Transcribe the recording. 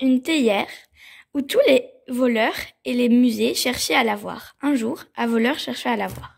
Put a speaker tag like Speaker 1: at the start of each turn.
Speaker 1: une théière où tous les voleurs et les musées cherchaient à la voir. Un jour, un voleur cherchait à la voir.